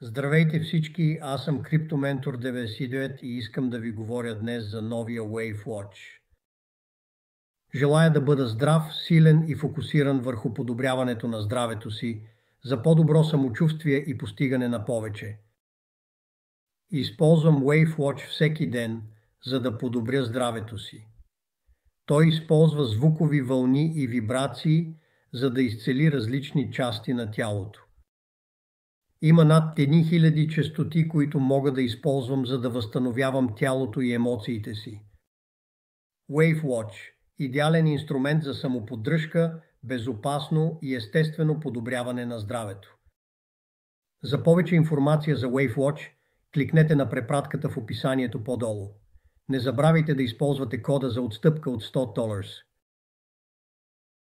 Здравейте всички, аз съм Криптоментор 99 и искам да ви говоря днес за новия WaveWatch. Желая да бъда здрав, силен и фокусиран върху подобряването на здравето си, за по-добро самочувствие и постигане на повече. Използвам WaveWatch всеки ден, за да подобря здравето си. Той използва звукови вълни и вибрации, за да изцели различни части на тялото. Има над едни хиляди частоти, които мога да използвам, за да възстановявам тялото и емоциите си. WaveWatch – идеален инструмент за самоподдръжка, безопасно и естествено подобряване на здравето. За повече информация за WaveWatch, кликнете на препратката в описанието по-долу. Не забравяйте да използвате кода за отстъпка от 100 долара.